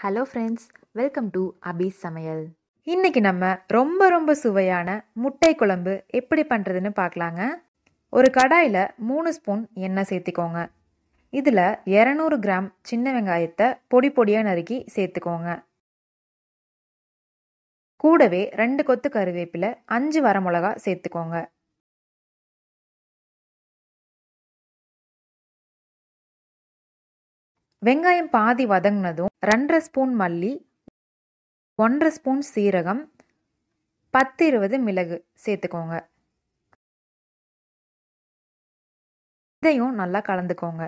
hello friends welcome to Abi's சமையல் இன்னைக்கு நம்ம ரொம்ப ரொம்ப சுவையான முட்டை குழம்பு எப்படி பண்ணுறதுன்னு பார்க்கலாங்க ஒரு கடாயில் மூணு ஸ்பூன் எண்ணெய் சேர்த்துக்கோங்க இதில் இரநூறு கிராம் சின்ன வெங்காயத்தை பொடி பொடியாக நறுக்கி சேர்த்துக்கோங்க கூடவே ரெண்டு கொத்து கருவேப்பில அஞ்சு வரமிளகா சேர்த்துக்கோங்க வெங்காயம் பாதி வதங்கினதும் ரெண்டரை ஸ்பூன் மல்லி ஒன்றரை ஸ்பூன் சீரகம் பத்து இருபது மிளகு சேர்த்துக்கோங்க இதையும் நல்லா கலந்துக்கோங்க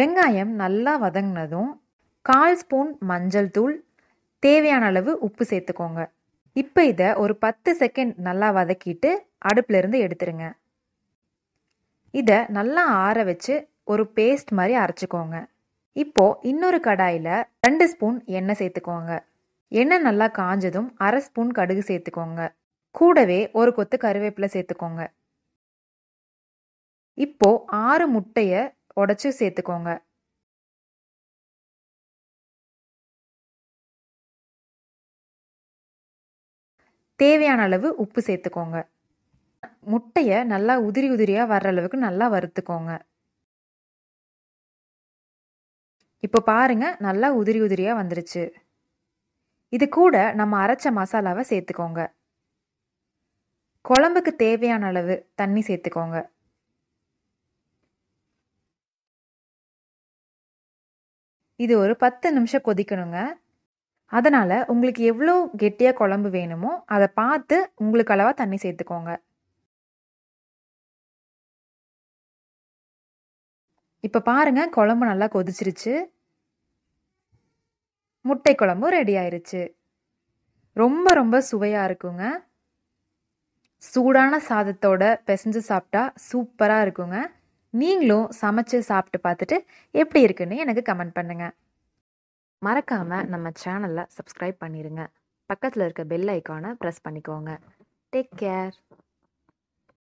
வெங்காயம் நல்லா வதங்கினதும் கால் ஸ்பூன் மஞ்சள் தூள் தேவையான அளவு உப்பு சேர்த்துக்கோங்க இப்போ இதை ஒரு பத்து செகண்ட் நல்லா வதக்கிட்டு இருந்து எடுத்துருங்க இதை நல்லா ஆற வச்சு ஒரு பேஸ்ட் மாதிரி அரைச்சிக்கோங்க இப்போ இன்னொரு கடாயில் ரெண்டு ஸ்பூன் எண்ணெய் சேர்த்துக்கோங்க எண்ணெய் நல்லா காஞ்சதும் அரை ஸ்பூன் கடுகு சேர்த்துக்கோங்க கூடவே ஒரு கொத்து கருவேப்பிலை சேர்த்துக்கோங்க இப்போ ஆறு முட்டையை உடச்சி சேர்த்துக்கோங்க தேவையான அளவு உப்பு சேர்த்துக்கோங்க முட்டையை நல்லா உதிரி உதிரியாக வர்ற அளவுக்கு நல்லா வறுத்துக்கோங்க இப்போ பாருங்க நல்லா உதிரி உதிரியாக வந்துருச்சு இது கூட நம்ம அரைச்ச மசாலாவை சேர்த்துக்கோங்க குழம்புக்கு தேவையான அளவு தண்ணி சேர்த்துக்கோங்க இது ஒரு பத்து நிமிஷம் கொதிக்கணுங்க அதனால் உங்களுக்கு எவ்வளோ கெட்டியாக குழம்பு வேணுமோ அதை பார்த்து உங்களுக்கு அளவாக தண்ணி சேர்த்துக்கோங்க இப்போ பாருங்கள் குழம்பு நல்லா கொதிச்சிருச்சு முட்டை குழம்பு ரெடி ஆயிருச்சு ரொம்ப ரொம்ப சுவையாக இருக்குங்க சூடான சாதத்தோட பெசஞ்சு சாப்பிட்டா சூப்பராக இருக்குங்க நீங்களும் சமைச்சு சாப்பிட்டு பார்த்துட்டு எப்படி இருக்குன்னு எனக்கு கமெண்ட் பண்ணுங்கள் மறக்காமல் நம்ம சேனலை சப்ஸ்கிரைப் பண்ணிடுங்க பக்கத்தில் இருக்க பெல் ஐக்கானை ப்ரெஸ் பண்ணிக்கோங்க டேக் கேர்